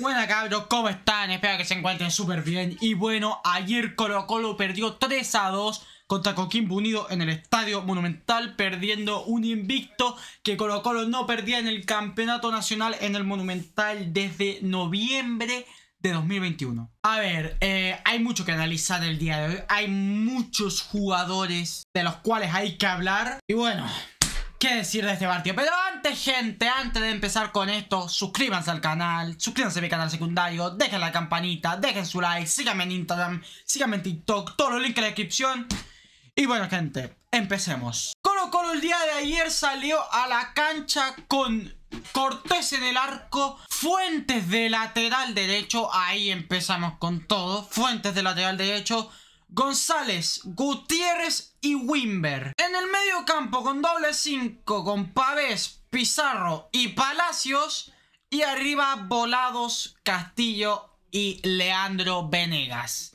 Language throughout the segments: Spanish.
Buenas cabros, ¿cómo están? Espero que se encuentren súper bien Y bueno, ayer Colo Colo perdió 3 a 2 contra Coquimbo Unido en el Estadio Monumental Perdiendo un invicto que Colo Colo no perdía en el Campeonato Nacional en el Monumental desde noviembre de 2021. A ver, eh, hay mucho que analizar el día de hoy. Hay muchos jugadores de los cuales hay que hablar. Y bueno, qué decir de este partido. Pero antes, gente, antes de empezar con esto, suscríbanse al canal, suscríbanse a mi canal secundario, dejen la campanita, dejen su like, síganme en Instagram, síganme en TikTok, todos los links en la descripción. Y bueno, gente, empecemos. Colo Colo el día de ayer salió a la cancha con Cortés en el arco, Fuentes de lateral derecho, ahí empezamos con todo, Fuentes de lateral derecho, González, Gutiérrez y Wimber. En el medio campo con doble 5 con Pavés, Pizarro y Palacios. Y arriba Volados, Castillo y Leandro Venegas.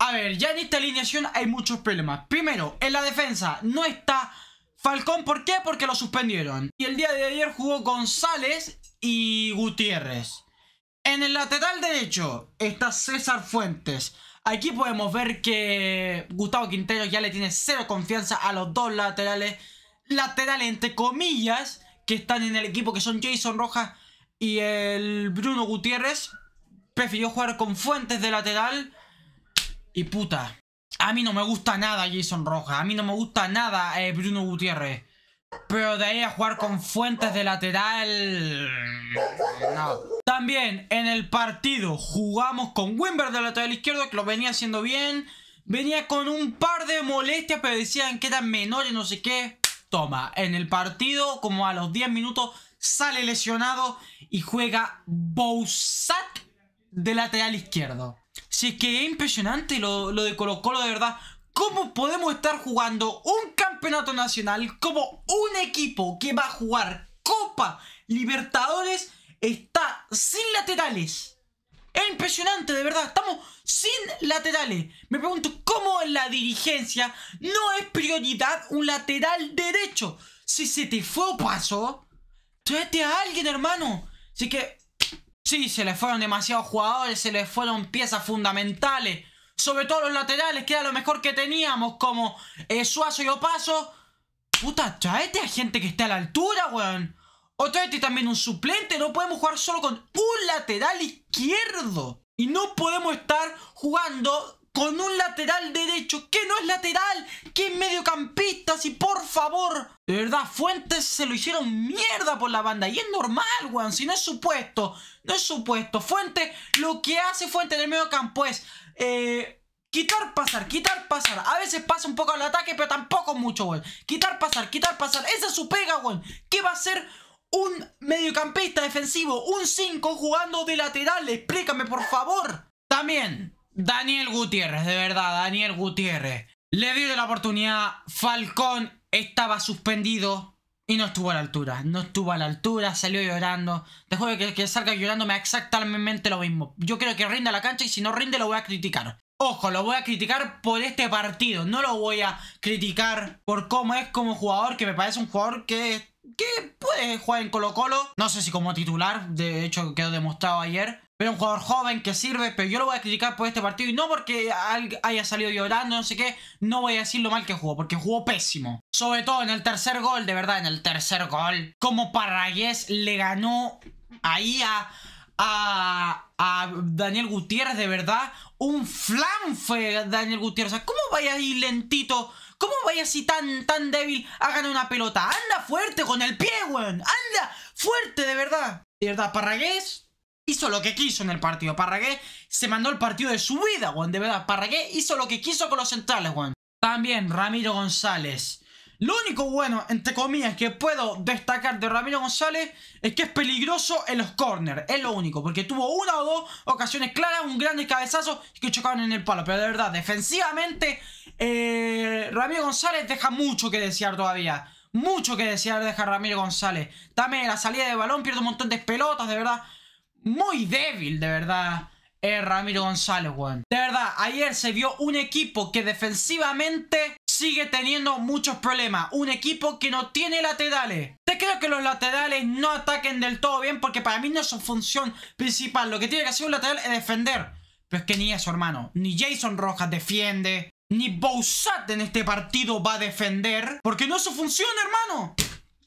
A ver, ya en esta alineación hay muchos problemas. Primero, en la defensa no está Falcón. ¿Por qué? Porque lo suspendieron. Y el día de ayer jugó González y Gutiérrez. En el lateral derecho está César Fuentes. Aquí podemos ver que Gustavo Quintero ya le tiene cero confianza a los dos laterales. Laterales entre comillas que están en el equipo que son Jason Rojas y el Bruno Gutiérrez. Prefirió jugar con Fuentes de lateral. Y puta. A mí no me gusta nada Jason Rojas. A mí no me gusta nada eh, Bruno Gutiérrez. Pero de ahí a jugar con Fuentes de lateral... No. También en el partido jugamos con Wimber de lateral izquierdo, que lo venía haciendo bien. Venía con un par de molestias, pero decían que eran menores, no sé qué. Toma, en el partido, como a los 10 minutos, sale lesionado y juega Bousat de lateral izquierdo. sí es que es impresionante lo, lo de Colo Colo, de verdad. ¿Cómo podemos estar jugando un campeonato nacional como un equipo que va a jugar Copa Libertadores está sin laterales? Es impresionante, de verdad. Estamos sin laterales. Me pregunto cómo en la dirigencia no es prioridad un lateral derecho. Si se te fue paso, tráete a alguien, hermano. Así que, sí, se le fueron demasiados jugadores, se le fueron piezas fundamentales sobre todo los laterales, que era lo mejor que teníamos, como eh, Suazo y Opaso. Puta, tráete a gente que esté a la altura, weón. O tráete también un suplente, no podemos jugar solo con un lateral izquierdo. Y no podemos estar jugando con un lateral derecho que no es lateral, que es mediocampista, si por favor. De verdad, Fuentes se lo hicieron mierda por la banda y es normal, weón, si no es supuesto, no es supuesto. Fuentes, lo que hace Fuentes en el mediocampo es eh, quitar, pasar, quitar, pasar. A veces pasa un poco al ataque, pero tampoco mucho, güey. Quitar, pasar, quitar, pasar. Esa es su pega, weón. ¿Qué va a ser un mediocampista defensivo? Un 5 jugando de lateral. Explícame, por favor. También, Daniel Gutiérrez, de verdad, Daniel Gutiérrez. Le dio la oportunidad. Falcón estaba suspendido y no estuvo a la altura, no estuvo a la altura, salió llorando. Te de que, que salga llorando me exactamente lo mismo. Yo creo que rinda la cancha y si no rinde lo voy a criticar. Ojo, lo voy a criticar por este partido, no lo voy a criticar por cómo es como jugador, que me parece un jugador que, que puede jugar en Colo Colo. No sé si como titular, de hecho quedó demostrado ayer. Pero un jugador joven que sirve, pero yo lo voy a criticar por este partido. Y no porque haya salido llorando, no sé qué. No voy a decir lo mal que jugó, porque jugó pésimo. Sobre todo en el tercer gol, de verdad, en el tercer gol. Como Parragués le ganó ahí a, a, Daniel Gutiérrez, de verdad. Un flanfe Daniel Gutiérrez. O sea, ¿cómo vaya ahí lentito? ¿Cómo vaya así tan, tan débil a ganar una pelota? Anda fuerte con el pie, weón. Anda fuerte, de verdad. De verdad, Parragués, hizo lo que quiso en el partido. Parragué se mandó el partido de su vida, weón. De verdad, Parragué hizo lo que quiso con los centrales, Juan. También Ramiro González. Lo único bueno, entre comillas, que puedo destacar de Ramiro González es que es peligroso en los corners. Es lo único, porque tuvo una o dos ocasiones claras, un grande cabezazo que chocaban en el palo. Pero de verdad, defensivamente, eh, Ramiro González deja mucho que desear todavía. Mucho que desear deja Ramiro González. También la salida de balón, pierde un montón de pelotas, de verdad muy débil, de verdad. es eh, Ramiro González, weón. De verdad, ayer se vio un equipo que defensivamente sigue teniendo muchos problemas. Un equipo que no tiene laterales. Te creo que los laterales no ataquen del todo bien porque para mí no es su función principal. Lo que tiene que hacer un lateral es defender. Pero es que ni eso, hermano. Ni Jason Rojas defiende. Ni Bouzat en este partido va a defender. Porque no es su función, hermano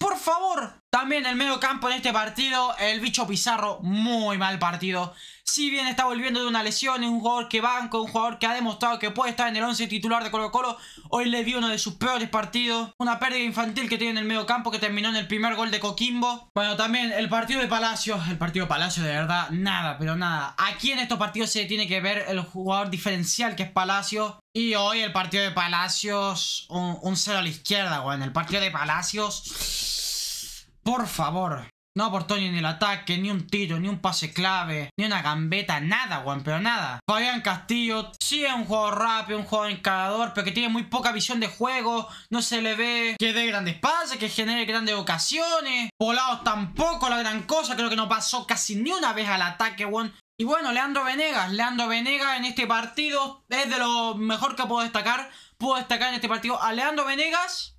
por favor. También el medio campo en este partido, el bicho Pizarro, muy mal partido. Si bien está volviendo de una lesión, es un jugador que banco... un jugador que ha demostrado que puede estar en el 11 titular de Colo Colo. Hoy le dio uno de sus peores partidos. Una pérdida infantil que tiene en el medio campo que terminó en el primer gol de Coquimbo. Bueno, también el partido de Palacios... El partido de Palacio, de verdad, nada, pero nada. Aquí en estos partidos se tiene que ver el jugador diferencial que es Palacio. Y hoy el partido de Palacios, un, un cero a la izquierda, weón. Bueno, el partido de Palacios por favor. No aportó ni en el ataque, ni un tiro, ni un pase clave, ni una gambeta, nada, weón, pero nada. Fabián Castillo, sí es un juego rápido, un juego encarador, pero que tiene muy poca visión de juego, no se le ve que dé grandes pases, que genere grandes ocasiones. Volados tampoco, la gran cosa, creo que no pasó casi ni una vez al ataque, weón. Y bueno, Leandro Venegas, Leandro Venegas en este partido es de lo mejor que puedo destacar. Puedo destacar en este partido a Leandro Venegas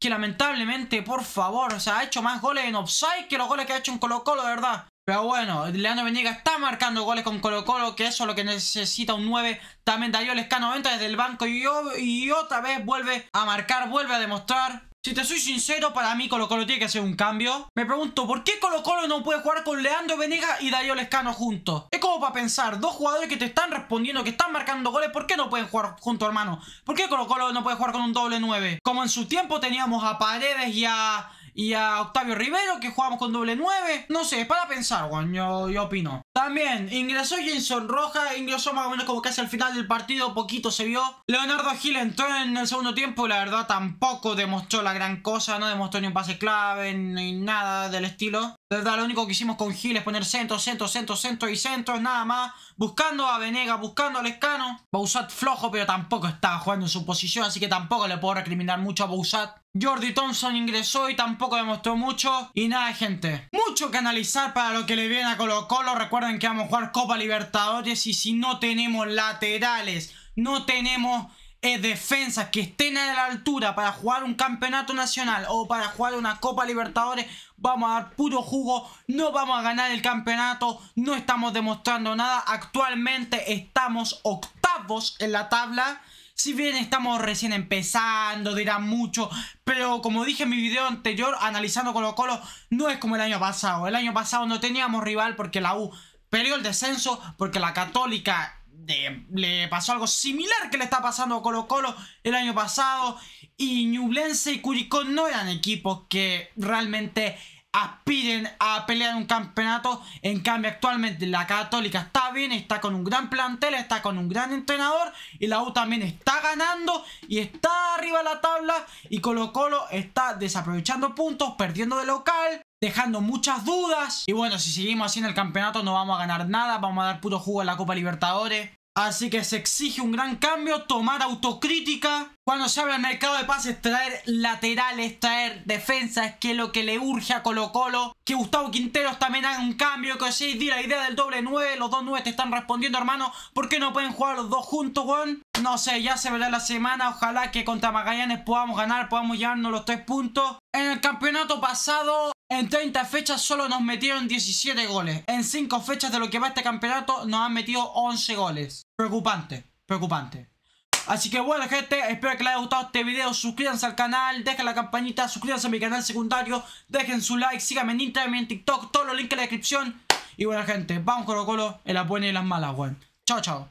que lamentablemente, por favor, o sea, ha hecho más goles en offside que los goles que ha hecho en Colo Colo, verdad. Pero bueno, Leandro Beniga está marcando goles con Colo Colo, que eso es lo que necesita un 9. También Darío Lescano entra desde el banco y, otra vez vuelve a marcar, vuelve a demostrar si te soy sincero, para mí Colo Colo tiene que hacer un cambio. Me pregunto, ¿por qué Colo Colo no puede jugar con Leandro Venegas y Darío Lescano juntos? para pensar. Dos jugadores que te están respondiendo, que están marcando goles. ¿Por qué no pueden jugar juntos, hermano? ¿Por qué Colo Colo no puede jugar con un doble 9? Como en su tiempo teníamos a Paredes y a y a Octavio Rivero, que jugamos con doble 9. No sé, para pensar, Juan, yo, opino. También ingresó Jenson Roja, ingresó más o menos como casi al final del partido, poquito se vio. Leonardo Gil entró en el segundo tiempo, Y la verdad tampoco demostró la gran cosa, no demostró ni un pase clave, ni nada del estilo. De verdad, lo único que hicimos con Gil es poner centro, centro, centro, centro y centro, nada más. Buscando a Venega, buscando a Lescano. Bousat flojo, pero tampoco estaba jugando en su posición, así que tampoco le puedo recriminar mucho a Bousat. Jordi Thompson ingresó y tampoco demostró mucho. Y nada, gente. Mucho que analizar para lo que le viene a Colo Colo. Recuerden que vamos a jugar Copa Libertadores y si no tenemos laterales, no tenemos eh, defensas que estén a la altura para jugar un campeonato nacional o para jugar una Copa Libertadores, vamos a dar puro jugo. No vamos a ganar el campeonato. No estamos demostrando nada. Actualmente estamos octavos en la tabla. Si bien estamos recién empezando, dirán mucho, pero como dije en mi video anterior, analizando Colo Colo, no es como el año pasado. El año pasado no teníamos rival porque la U peleó el descenso, porque la Católica eh, le pasó algo similar que le está pasando a Colo Colo el año pasado. Y Ñublense y Curicó no eran equipos que realmente aspiren a pelear un campeonato. En cambio, actualmente la Católica está bien, está con un gran plantel, está con un gran entrenador. Y la U también está ganando y está arriba de la tabla. Y Colo Colo está desaprovechando puntos, perdiendo de local. Dejando muchas dudas. Y bueno, si seguimos así en el campeonato no vamos a ganar nada. Vamos a dar puro jugo en la Copa Libertadores. Así que se exige un gran cambio, tomar autocrítica cuando se abre el mercado de pases, traer laterales, traer defensas, que es lo que le urge a Colo Colo. Que Gustavo Quinteros también haga un cambio, que sí di la idea del doble 9. Los dos 9 te están respondiendo, hermano. ¿Por qué no pueden jugar los dos juntos, weón? No sé, ya se verá la semana. Ojalá que contra Magallanes podamos ganar, podamos llevarnos los tres puntos. En el campeonato pasado, en 30 fechas solo nos metieron 17 goles. En 5 fechas de lo que va este campeonato nos han metido 11 goles. Preocupante, preocupante. Así que bueno gente, espero que les haya gustado este video Suscríbanse al canal, dejen la campanita Suscríbanse a mi canal secundario Dejen su like, síganme en Instagram en TikTok Todos los links en la descripción Y bueno gente, vamos Colo Colo en las buenas y las malas, weón Chao, chao